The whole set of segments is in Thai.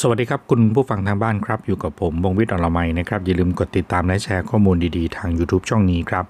สวัสดีครับคุณผู้ฟังทางบ้านครับ อยู่กับผมวงวิทย์อรไมัยนะครับอย่าลืมกดติดตามและแชร์ข้อมูลดีๆ ทาง YouTube ช่องนี้ครับ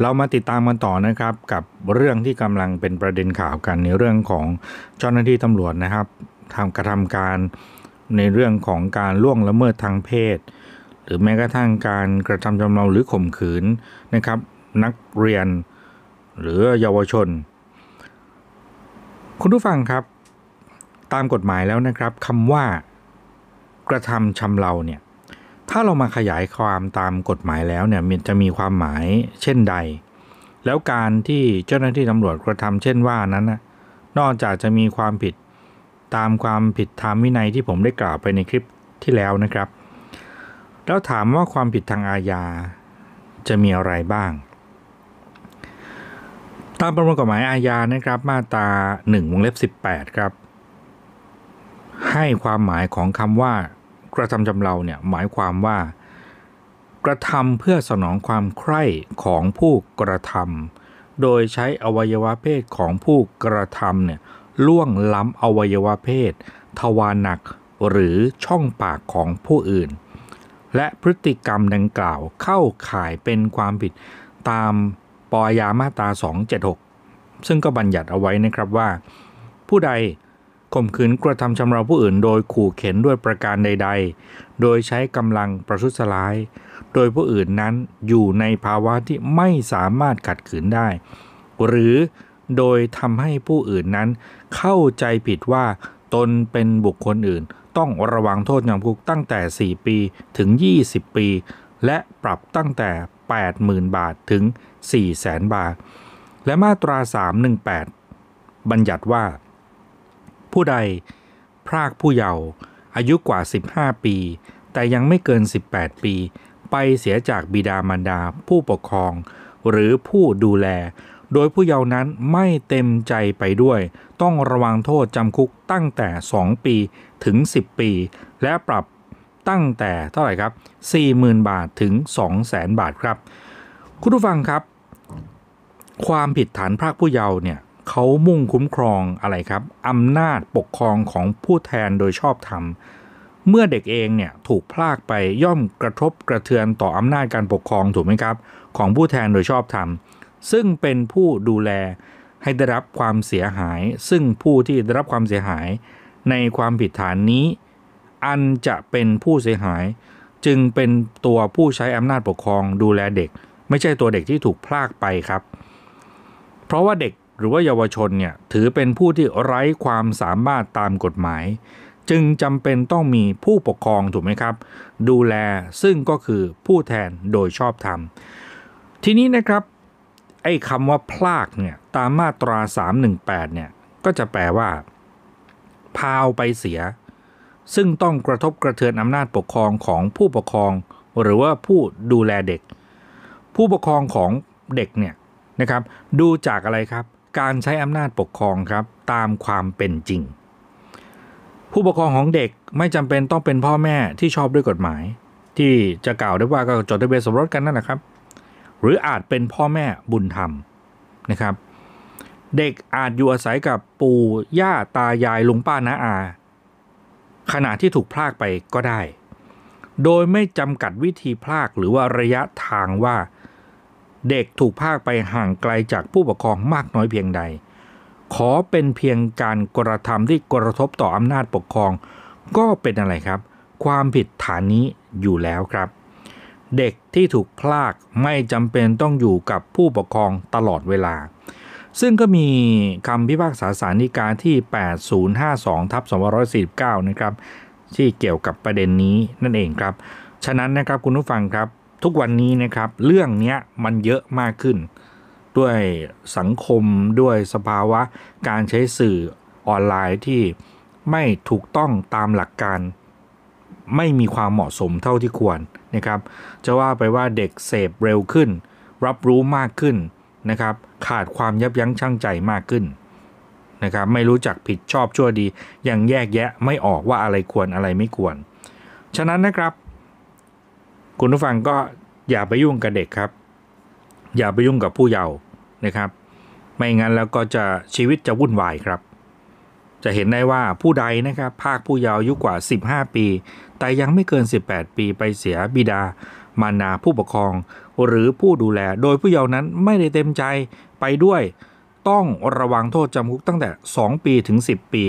เรามาติดตามกันต่อนะครับกับเรื่องที่กำลังเป็นประเด็นข่าวกันในเรื่องของเจ้าหน้าที่ตำรวจนะครับทำกระทำการในเรื่องของการล่วงละเมิดทางเพศ หรือแม้กระทั่งการกระทำจำเราหรือข่มขืนนะครับ นักเรียน หรือเยาวชน คุณผู้ฟังครับตามกฎหมายแล้วนะครับคำว่ากระทำชำเรา เนี่ย ถ้าเรามาขยายความตามกฎหมายแล้วเนี่ยมันจะมีความหมายเช่นใด แล้วการที่เจ้าหน้าที่ตำรวจกระทำเช่นว่านั้นนะนอกจากจะมีความผิดตามความผิดทางวินัยที่ผมได้กล่าวไปในคลิปที่แล้วนะครับ แล้วถามว่าความผิดทางอาญาจะมีอะไรบ้าง ตามประมวลกฎหมายอาญานะครับมาตรา1 วงเล็บ18ครับให้ความหมายของคำว่า กระทำจำเราเนี่ยหมายความว่า กระทำเพื่อสนองความใคร่ของผู้กระทำโดยใช้อวัยวะเพศของผู้กระทำเนี่ยล่วงล้ำอวัยวะเพศ ทวารหนักหรือช่องปากของผู้อื่น และพฤติกรรมดังกล่าวเข้าข่ายเป็นความผิดตามปอยามาตรา276 ซึ่งก็บัญญัติเอาไว้นะครับว่า ผู้ใดข่มขืนกระทำชำเราผู้อื่นโดยขู่เข็นด้วยประการใดๆ โดยใช้กำลังประทุษร้าย โดยผู้อื่นนั้นอยู่ในภาวะที่ไม่สามารถขัดขืนได้ หรือโดยทำให้ผู้อื่นนั้นเข้าใจผิดว่าตนเป็นบุคคลอื่น ต้องระวังโทษจำคุกตั้งแต่ 4 ปีถึง 20 ปี และปรับตั้งแต่ 80,000 บาทถึง 4 0 0 0 0 0บาท และมาตรา 318 บัญญัติว่าผู้ใด พรากผู้เยาว์อายุกว่า 15 ปี แต่ยังไม่เกิน 18 ปี ไปเสียจากบิดามารดาผู้ปกครอง หรือผู้ดูแล โดยผู้เยาว์นั้นไม่เต็มใจไปด้วย ต้องระวังโทษจำคุกตั้งแต่ 2 ปีถึง 10 ปี และปรับตั้งแต่เท่าไหร่ครับ 40,000 บาทถึง 200,000 บาทครับ คุณผู้ฟังครับ ความผิดฐานพรากผู้เยาว์เนี่ยเขามุ่งคุ้มครองอะไรครับ อำนาจปกครองของผู้แทนโดยชอบธรรม เมื่อเด็กเองเนี่ยถูกพลากไปย่อมกระทบกระเทือนต่ออำนาจการปกครองถูกไหมครับ ของผู้แทนโดยชอบธรรม ซึ่งเป็นผู้ดูแลให้ได้รับความเสียหาย ซึ่งผู้ที่ได้รับความเสียหายในความผิดฐานนี้ อันจะเป็นผู้เสียหาย จึงเป็นตัวผู้ใช้อำนาจปกครองดูแลเด็ก ไม่ใช่ตัวเด็กที่ถูกพลากไปครับ เพราะว่าเด็กหรือว่าเยาวชนเนี่ยถือเป็นผู้ที่ไร้ความสามารถตามกฎหมาย จึงจำเป็นต้องมีผู้ปกครองถูกไหมครับ ดูแลซึ่งก็คือผู้แทนโดยชอบธรรมทีนี้นะครับ ไอ้คำว่าพลากเนี่ยตามมาตรา 318เนี่ยก็จะแปลว่าพาวไปเสีย ซึ่งต้องกระทบกระเทือนอำนาจปกครองของผู้ปกครอง หรือว่าผู้ดูแลเด็ก ผู้ปกครองของเด็กเนี่ยนะครับดูจากอะไรครับการใช้อำนาจปกครองครับ ตามความเป็นจริง ผู้ปกครองของเด็กไม่จำเป็นต้องเป็นพ่อแม่ที่ชอบด้วยกฎหมาย ที่จะกล่าวได้ว่าก็จดทะเบียนสมรสกันนั่นแหละครับ หรืออาจเป็นพ่อแม่บุญธรรมนะครับ เด็กอาจอยู่อาศัยกับปู่ย่าตายายลุงป้าน้าอา ขณะที่ถูกพลากไปก็ได้ โดยไม่จำกัดวิธีพลากหรือว่าระยะทางว่าเด็กถูกภาคไปห่างไกลจากผู้ปกครองมากน้อยเพียงใด ขอเป็นเพียงการกระทำที่กระทบต่ออำนาจปกครอง ก็เป็นอะไรครับความผิดฐานนี้อยู่แล้วครับ เด็กที่ถูกพลากไม่จำเป็นต้องอยู่กับผู้ปกครองตลอดเวลา ซึ่งก็มีคำพิพากษาสาริกาที่ 8052ทับ2549 นะครับ ที่เกี่ยวกับประเด็นนี้นั่นเองครับ ฉะนั้นนะครับคุณผู้ฟังครับทุกวันนี้นะครับเรื่องนี้มันเยอะมากขึ้น ด้วยสังคม ด้วยสภาวะการใช้สื่อออนไลน์ที่ไม่ถูกต้องตามหลักการ ไม่มีความเหมาะสมเท่าที่ควรนะครับ จะว่าไปว่าเด็กเสพเร็วขึ้นรับรู้มากขึ้นนะครับ ขาดความยับยั้งชั่งใจมากขึ้นนะครับ ไม่รู้จักผิดชอบชั่วดียังแยกแยะไม่ออกว่าอะไรควรอะไรไม่ควร ฉะนั้นนะครับคุณผู้ฟังก็อย่าไปยุ่งกับเด็กครับ อย่าไปยุ่งกับผู้เยาว์นะครับ ไม่งั้นแล้วก็จะชีวิตจะวุ่นวายครับ จะเห็นได้ว่าผู้ใดนะครับภาคผู้เยาว์อายุกว่า 15 ปี แต่ยังไม่เกิน 18 ปี ไปเสียบิดา มารดาผู้ปกครอง หรือผู้ดูแล โดยผู้เยาว์นั้นไม่ได้เต็มใจไปด้วย ต้องระวังโทษจำคุกตั้งแต่ 2ปีถึง10ปี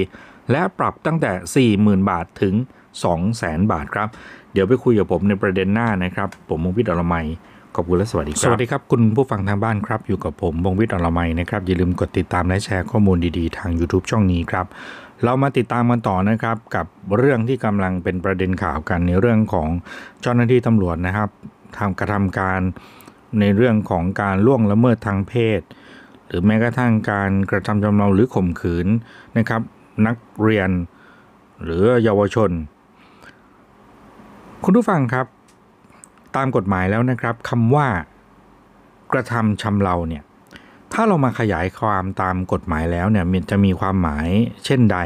และปรับตั้งแต่ 40,000 บาทถึง 200,000บาทครับเดี๋ยวไปคุยกับผมในประเด็นหน้านะครับ ผมมงวิทย์อรมัยขอบคุณและสวัสดีครับสวัสดีครับคุณผู้ฟังทางบ้านครับ อยู่กับผมมงวิทย์อรมัยนะครับอย่าลืมกดติดตามและแชร์ข้อมูลดีๆทาง YouTube ช่องนี้ครับเรามาติดตามกันต่อนะครับกับเรื่องที่กำลังเป็นประเด็นข่าวกันในเรื่องของเจ้าหน้าที่ตำรวจนะครับทำกระทำการในเรื่องของการล่วงละเมิดทางเพศ หรือแม้กระทั่งการกระทำจำเราหรือข่มขืนนะครับ นักเรียนหรือเยาวชนคุณผู้ฟังครับ ตามกฎหมายแล้วนะครับคำว่า กระทำชำเราเนี่ยถ้าเรามาขยายความตามกฎหมายแล้วเนี่ยจะมีความหมายเช่นใด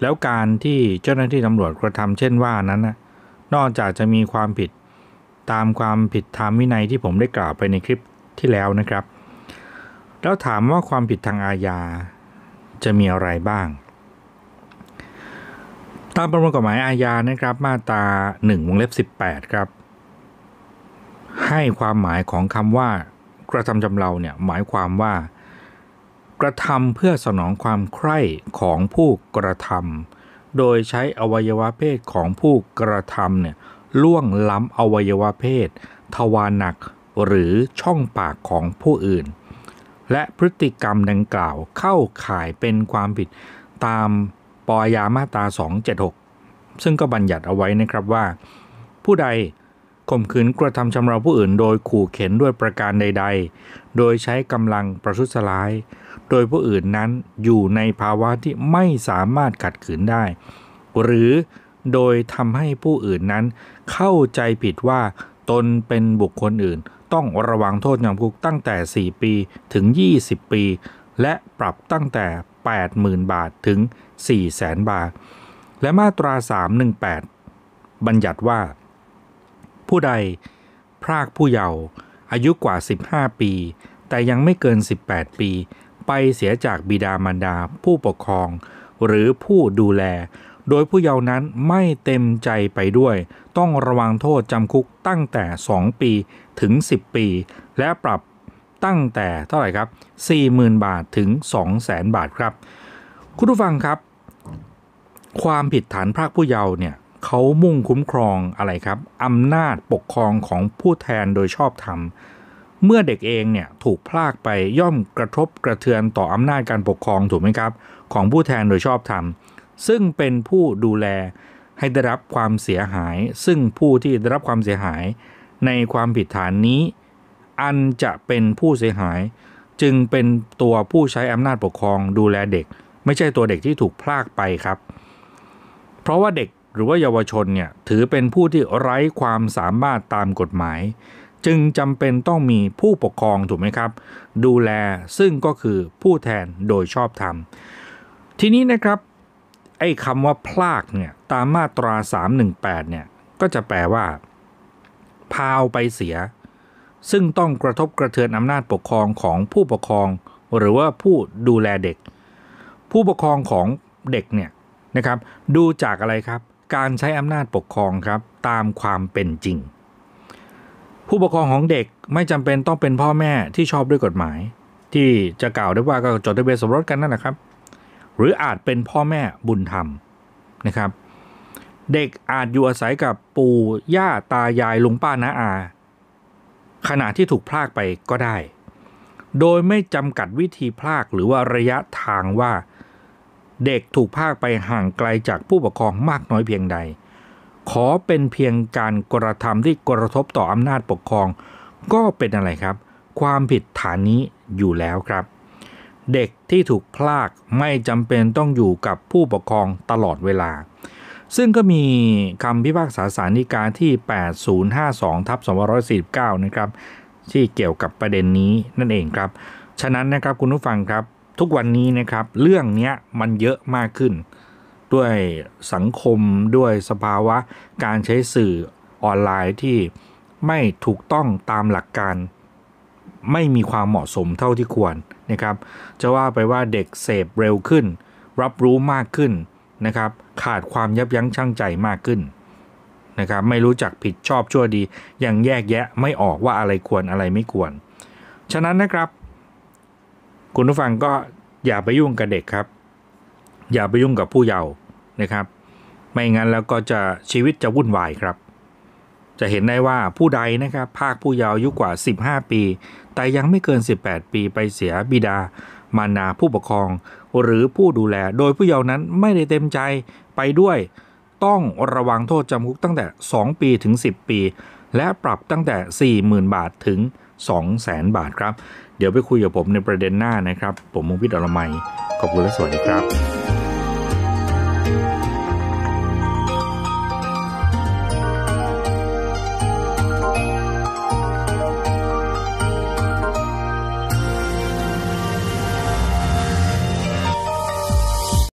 แล้วการที่เจ้าหน้าที่ตำรวจกระทำเช่นว่านั้นนะนอกจากจะมีความผิดตามความผิดทางวินัยที่ผมได้กล่าวไปในคลิปที่แล้วนะครับ แล้วถามว่าความผิดทางอาญาจะมีอะไรบ้างตามประมวลกฎหมายอาญานะครับมาตราหนึ่งวงเล็บ18ครับ ให้ความหมายของคำว่า กระทำจำเราเนี่ยหมายความว่า กระทำเพื่อสนองความใคร่ของผู้กระทำโดยใช้อวัยวะเพศของผู้กระทำเนี่ยล่วงล้ำอวัยวะเพศ ทวารหนักหรือช่องปากของผู้อื่น และพฤติกรรมดังกล่าวเข้าข่ายเป็นความผิดตามปอาญามาตรา276 ซึ่งก็บัญญัติเอาไว้นะครับว่า ผู้ใดข่มขืนกระทำชำเราผู้อื่นโดยขู่เข็นด้วยประการใด ๆ โดยใช้กำลังประทุษร้าย โดยผู้อื่นนั้นอยู่ในภาวะที่ไม่สามารถขัดขืนได้ หรือโดยทำให้ผู้อื่นนั้นเข้าใจผิดว่าตนเป็นบุคคลอื่น ต้องระวังโทษจำคุกตั้งแต่ 4 ปีถึง 20 ปี และปรับตั้งแต่ 80,000 บาทถึง4 0 0แสนบาท และมาตรา 318 บัญญัติว่า ผู้ใด พรากผู้เยาว์อายุกว่า 15 ปี แต่ยังไม่เกิน 18 ปี ไปเสียจากบิดามารดาผู้ปกครอง หรือผู้ดูแล โดยผู้เยาว์นั้นไม่เต็มใจไปด้วย ต้องระวังโทษจำคุกตั้งแต่ 2 ปีถึง 10 ปี และปรับตั้งแต่เท่าไหร่ครับ 40,000 บาทถึง 200,000บาทครับ คุณผู้ฟังครับความผิดฐานพราผู้เยาว์เนี่ย เขามุ่งคุ้มครองอะไรครับ อำนาจปกครองของผู้แทนโดยชอบธรรม เมื่อเด็กเองเนี่ยถูกพลากไปย่อมกระทบกระเทือนต่ออำนาจการปกครองถูกไหมครับ ของผู้แทนโดยชอบธรรม ซึ่งเป็นผู้ดูแลให้ได้รับความเสียหาย ซึ่งผู้ที่ได้รับความเสียหาย ในความผิดฐานนี้อันจะเป็นผู้เสียหาย จึงเป็นตัวผู้ใช้อำนาจปกครองดูแลเด็ก ไม่ใช่ตัวเด็กที่ถูกพลากไปครับพราะว่าเด็ก หรือว่าเยาวชนเนี่ยถือเป็นผู้ที่ไร้ความสามารถตามกฎหมาย จึงจำเป็นต้องมีผู้ปกครองถูกไหมครับ ดูแลซึ่งก็คือผู้แทนโดยชอบธรรมทีนี้นะครับไอ้คำว่าพลากเนี่ยตามมาตรา 318เนี่ยก็จะแปลว่า พาวไปเสีย ซึ่งต้องกระทบกระเทือนอำนาจปกครองของผู้ปกครอง หรือว่าผู้ดูแลเด็ก ผู้ปกครองของเด็กเนี่ยะครับดูจากอะไรครับ การใช้อำนาจปกครองครับตามความเป็นจริง ผู้ปกครองของเด็กไม่จำเป็นต้องเป็นพ่อแม่ที่ชอบด้วยกฎหมาย ที่จะกล่าวได้ว่าก็จดทะเบียนสมรสกันนั่นแหละครับ หรืออาจเป็นพ่อแม่บุญธรรมนะครับ เด็กอาจอยู่อาศัยกับปู่ย่าตายายลุงป้าน้าอา ขณะที่ถูกพลากไปก็ได้ โดยไม่จำกัดวิธีพลากหรือว่าระยะทางว่าเด็กถูกพากไปห่างไกลจากผู้ปกครองมากน้อยเพียงใด ขอเป็นเพียงการกระทำที่กระทบต่ออำนาจปกครอง ก็เป็นอะไรครับ ความผิดฐานนี้อยู่แล้วครับ เด็กที่ถูกพลากไม่จำเป็นต้องอยู่กับผู้ปกครองตลอดเวลา ซึ่งก็มีคำพิพากษาสารนิกาที่ 8052ทับ249นะครับที่เกี่ยวกับประเด็นนี้นั่นเองครับ ฉะนั้นนะครับคุณผู้ฟังครับทุกวันนี้นะครับเรื่องนี้มันเยอะมากขึ้น ด้วยสังคมด้วยสภาวะการใช้สื่อออนไลน์ที่ไม่ถูกต้องตามหลักการ ไม่มีความเหมาะสมเท่าที่ควรนะครับ จะว่าไปว่าเด็กเสพเร็วขึ้น รับรู้มากขึ้นนะครับ ขาดความยับยั้งชั่งใจมากขึ้นนะครับ ไม่รู้จักผิดชอบชั่วดียังแยกแยะไม่ออกว่าอะไรควรอะไรไม่ควร ฉะนั้นนะครับคุณผู้ฟังก็อย่าไปยุ่งกับเด็กครับ อย่าไปยุ่งกับผู้เยาว์นะครับ ไม่งั้นแล้วก็จะชีวิตจะวุ่นวายครับ จะเห็นได้ว่าผู้ใดนะครับภาคผู้เยาว์อายุกว่า 15 ปี แต่ยังไม่เกิน 18 ปีไปเสียบิดา มารดาผู้ปกครองหรือผู้ดูแล โดยผู้เยาว์นั้นไม่ได้เต็มใจไปด้วย ต้องระวังโทษจำคุกตั้งแต่ 2 ปีถึง 10 ปี และปรับตั้งแต่ 40,000 บาทถึง200,000 บาท ครับ เดี๋ยวไป คุยกับผมในประเด็นหน้า นะ ครับ ผม มงพิษอรมัยขอบคุณ และสวัสดี ครับ